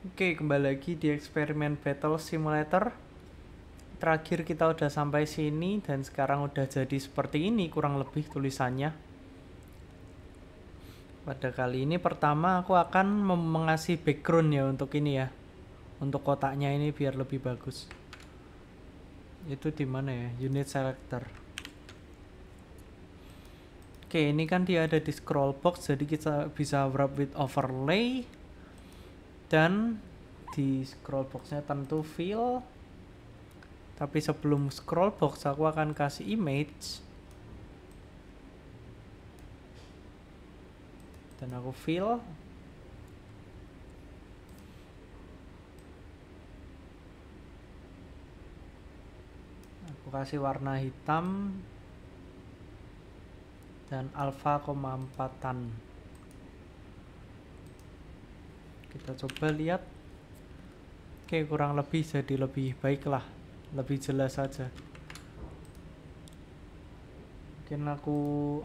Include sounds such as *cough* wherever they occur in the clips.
Oke, kembali lagi di eksperimen Battle Simulator. Terakhir kita udah sampai sini dan sekarang udah jadi seperti ini kurang lebih tulisannya. Pada kali ini pertama aku akan mengasih background ya untuk ini ya. Untuk kotaknya ini biar lebih bagus. Itu di mana ya? Unit selector. Oke, ini kan dia ada di scroll box jadi kita bisa wrap with overlay dan di scroll boxnya tentu fill tapi sebelum scroll box aku akan kasih image dan aku fill aku kasih warna hitam dan alfa koma empatan kita coba lihat oke kurang lebih jadi lebih baik lah lebih jelas saja mungkin aku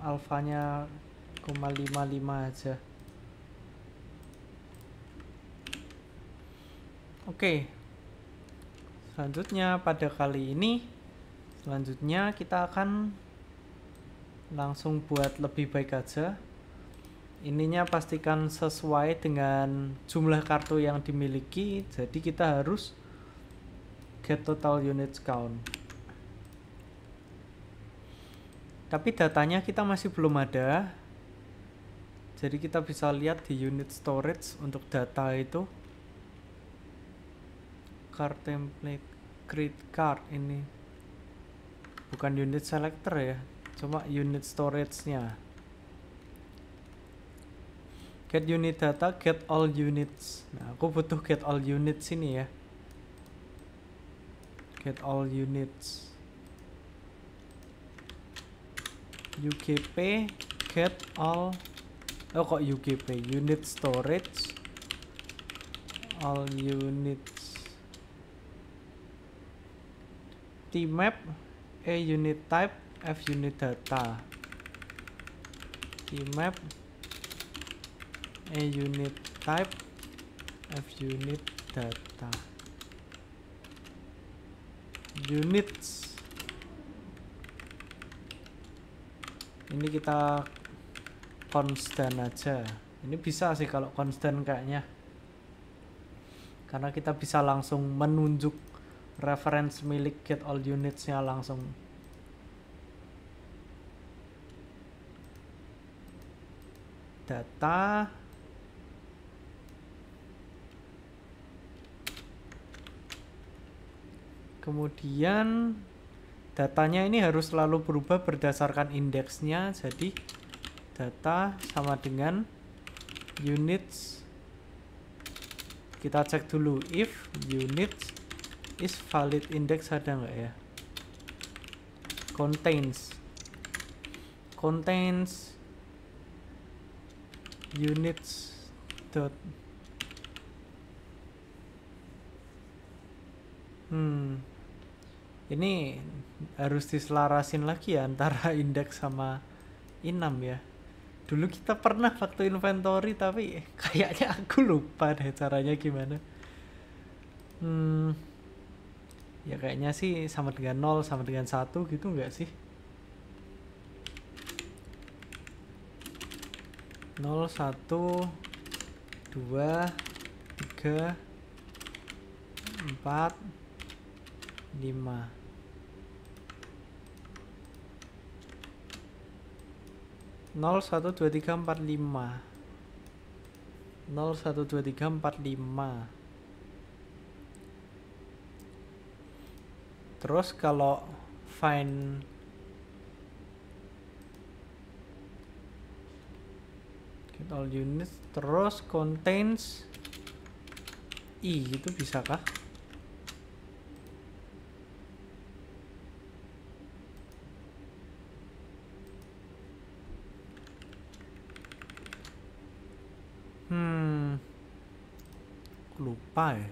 alfanya 0,55 aja oke selanjutnya pada kali ini selanjutnya kita akan langsung buat lebih baik aja ininya pastikan sesuai dengan jumlah kartu yang dimiliki jadi kita harus get total unit count tapi datanya kita masih belum ada jadi kita bisa lihat di unit storage untuk data itu card template create card ini bukan unit selector ya cuma unit storage nya get unit data get all units nah aku butuh get all units ini ya get all units UKP get all oh kok UKP unit storage all units T map, a unit type f unit data T map a unit type f unit data units ini kita constant aja ini bisa sih kalau constant kayaknya karena kita bisa langsung menunjuk reference milik get all unitsnya langsung data kemudian datanya ini harus selalu berubah berdasarkan indeksnya jadi data sama dengan units kita cek dulu if units is valid index ada nggak ya contains contains units dot hmm ini harus diselarasin lagi ya antara *laughs* indeks sama inam ya dulu kita pernah waktu inventory tapi kayaknya aku lupa deh caranya gimana hmm ya kayaknya sih sama dengan 0 sama dengan 1 gitu enggak sih 0 1 2 3 4 5 nol satu dua tiga empat lima nol satu dua tiga empat lima terus kalau find get all units terus contains i itu bisakah lupa ya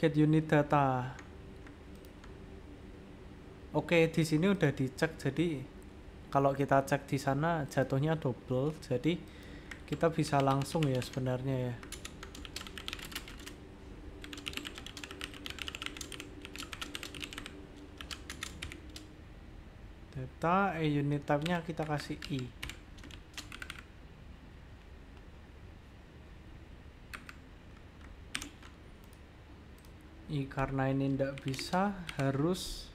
get unit data oke di sini udah dicek jadi kalau kita cek di sana jatuhnya double jadi kita bisa langsung ya sebenarnya ya data e unit type nya kita kasih i karena ini ndak bisa harus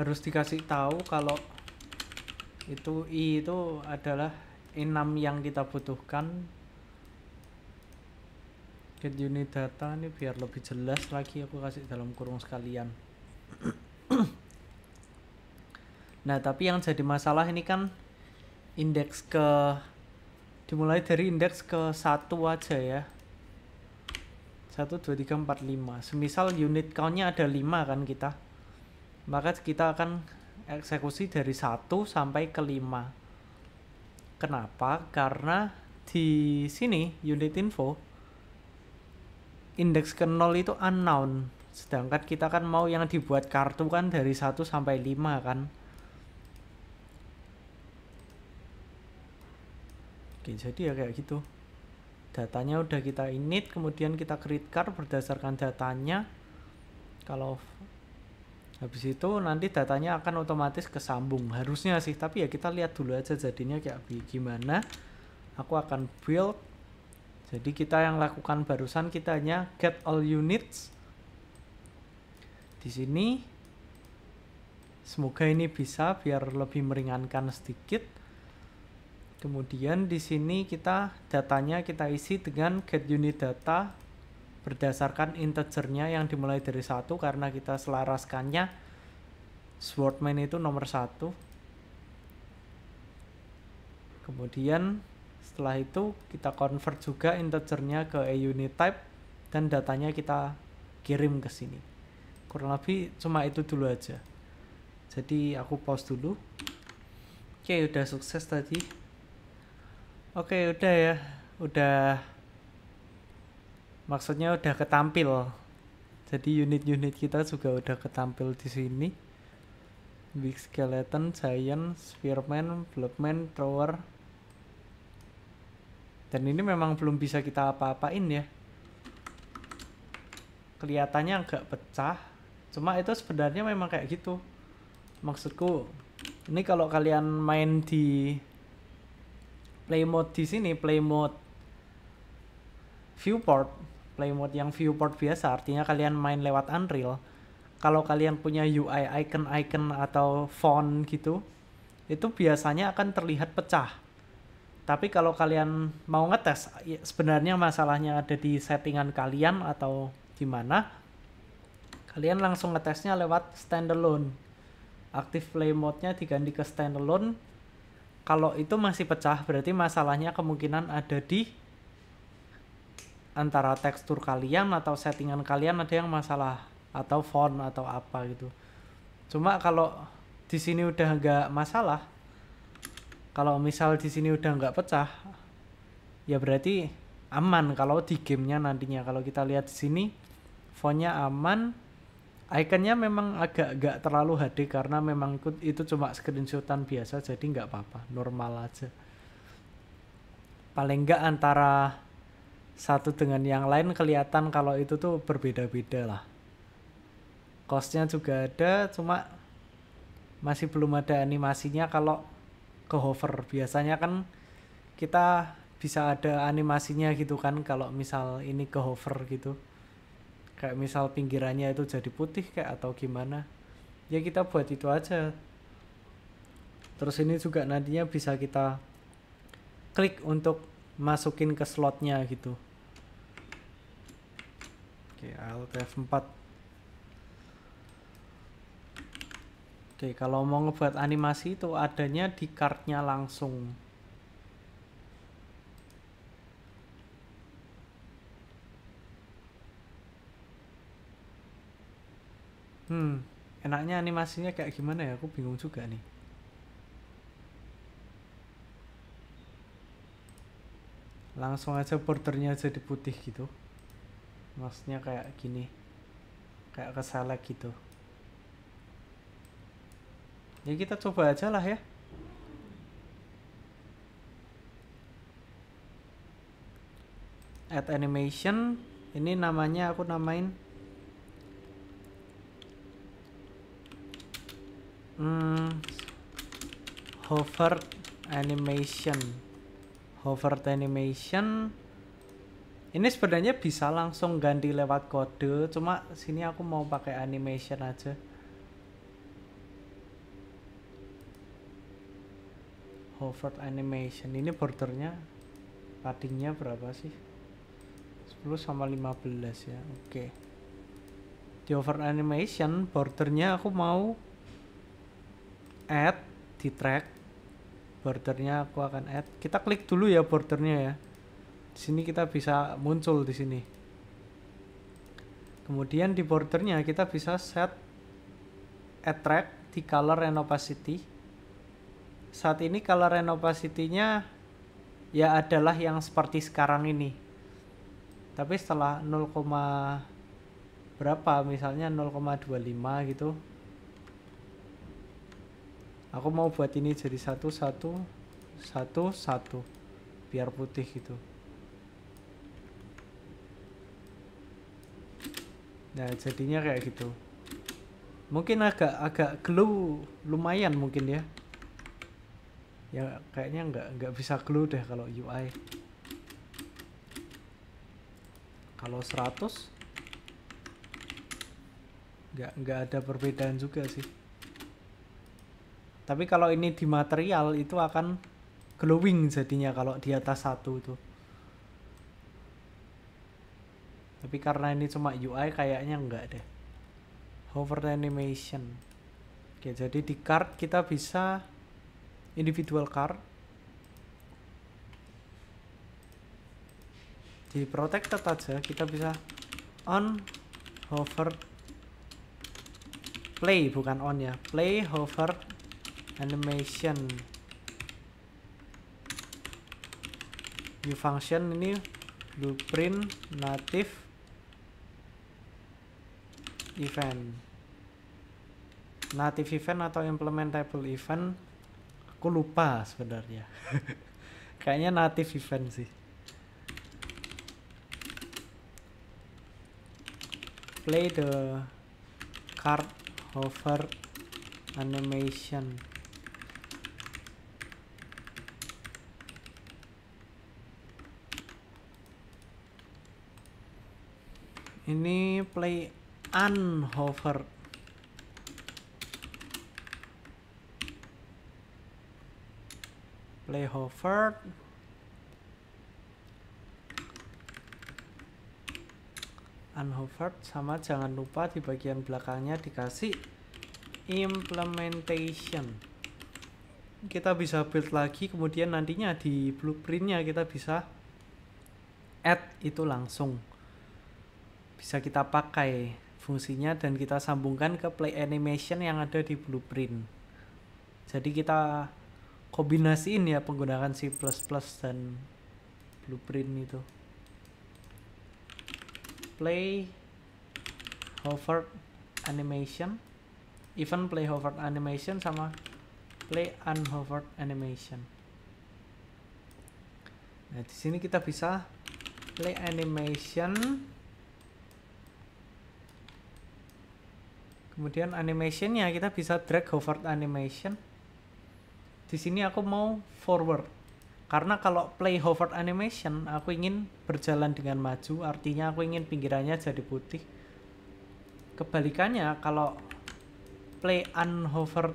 harus dikasih tahu kalau itu I itu adalah enam yang kita butuhkan get unit data ini biar lebih jelas lagi aku kasih dalam kurung sekalian *clears throat* nah tapi yang jadi masalah ini kan indeks ke dimulai dari indeks ke satu aja ya 1, 2, 3, 4, 5 Semisal unit count-nya ada 5 kan kita Maka kita akan eksekusi dari 1 sampai ke 5 Kenapa? Karena di sini unit info Indeks ke 0 itu unknown Sedangkan kita kan mau yang dibuat kartu kan dari 1 sampai 5 kan Oke jadi ya kayak gitu datanya udah kita init kemudian kita create card berdasarkan datanya kalau habis itu nanti datanya akan otomatis kesambung harusnya sih tapi ya kita lihat dulu aja jadinya kayak gimana aku akan build jadi kita yang lakukan barusan kita hanya get all units di sini semoga ini bisa biar lebih meringankan sedikit Kemudian di sini kita datanya kita isi dengan get unit data berdasarkan integernya yang dimulai dari satu karena kita selaraskannya swordman itu nomor satu. Kemudian setelah itu kita convert juga integernya ke a unit type dan datanya kita kirim ke sini. Kurang lebih cuma itu dulu aja. Jadi aku pause dulu. Oke, udah sukses tadi. Oke, udah ya. Udah maksudnya udah ketampil. Jadi unit-unit kita juga udah ketampil di sini. Big Skeleton, Giant, Spearman, Bloodman, Thrower. Dan ini memang belum bisa kita apa-apain ya. Kelihatannya agak pecah. Cuma itu sebenarnya memang kayak gitu. Maksudku, ini kalau kalian main di play mode di sini play mode viewport play mode yang viewport biasa artinya kalian main lewat Unreal kalau kalian punya UI icon-icon atau font gitu itu biasanya akan terlihat pecah tapi kalau kalian mau ngetes ya, sebenarnya masalahnya ada di settingan kalian atau gimana kalian langsung ngetesnya lewat standalone Aktif play mode-nya diganti ke standalone kalau itu masih pecah berarti masalahnya kemungkinan ada di antara tekstur kalian atau settingan kalian ada yang masalah atau font atau apa gitu. Cuma kalau di sini udah nggak masalah, kalau misal di sini udah nggak pecah, ya berarti aman kalau di gamenya nantinya. Kalau kita lihat di sini, fontnya aman, Iconnya memang agak-agak terlalu HD karena memang itu, itu cuma screenshotan biasa jadi nggak apa-apa normal aja paling nggak antara satu dengan yang lain kelihatan kalau itu tuh berbeda-beda lah costnya juga ada cuma masih belum ada animasinya kalau ke hover biasanya kan kita bisa ada animasinya gitu kan kalau misal ini ke hover gitu kayak misal pinggirannya itu jadi putih kayak atau gimana ya kita buat itu aja terus ini juga nantinya bisa kita klik untuk masukin ke slotnya gitu oke alt F4 oke kalau mau ngebuat animasi itu adanya di cardnya langsung Hmm, enaknya animasinya kayak gimana ya? Aku bingung juga nih. Langsung aja porternya jadi putih gitu. Maksudnya kayak gini. Kayak kesalah gitu. Ya kita coba aja lah ya. Add animation. Ini namanya aku namain hmm, hover animation hover animation ini sebenarnya bisa langsung ganti lewat kode cuma sini aku mau pakai animation aja hover animation ini bordernya paddingnya berapa sih 10 sama 15 ya oke okay. di hover animation bordernya aku mau add di track bordernya aku akan add kita klik dulu ya bordernya ya di sini kita bisa muncul di sini kemudian di bordernya kita bisa set add track di color and opacity saat ini color and opacity-nya ya adalah yang seperti sekarang ini tapi setelah 0, berapa misalnya 0,25 gitu aku mau buat ini jadi satu satu satu satu biar putih gitu nah jadinya kayak gitu mungkin agak agak glue lumayan mungkin ya ya kayaknya nggak nggak bisa glue deh kalau UI kalau 100 nggak nggak ada perbedaan juga sih tapi kalau ini di material itu akan glowing jadinya kalau di atas satu itu. Tapi karena ini cuma UI kayaknya enggak deh. Hover animation. Oke, jadi di card kita bisa individual card. Di protected aja kita bisa on hover play bukan on ya. Play hover animation view function ini blueprint native event native event atau implementable event aku lupa sebenarnya *laughs* kayaknya native event sih play the card hover animation ini play unhover play hover unhover sama jangan lupa di bagian belakangnya dikasih implementation kita bisa build lagi kemudian nantinya di blueprintnya kita bisa add itu langsung bisa kita pakai fungsinya dan kita sambungkan ke play animation yang ada di blueprint jadi kita kombinasiin ya penggunaan C++ dan blueprint itu play hover animation even play hover animation sama play unhover animation nah di sini kita bisa play animation kemudian animationnya kita bisa drag hover animation di sini aku mau forward karena kalau play hover animation aku ingin berjalan dengan maju artinya aku ingin pinggirannya jadi putih kebalikannya kalau play unhover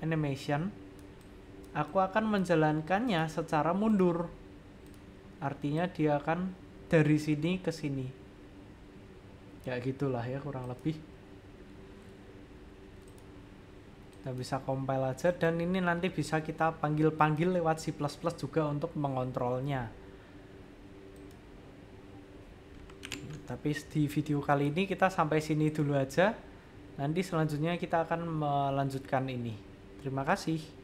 animation aku akan menjalankannya secara mundur artinya dia akan dari sini ke sini ya gitulah ya kurang lebih kita bisa compile aja dan ini nanti bisa kita panggil-panggil lewat C++ juga untuk mengontrolnya tapi di video kali ini kita sampai sini dulu aja nanti selanjutnya kita akan melanjutkan ini terima kasih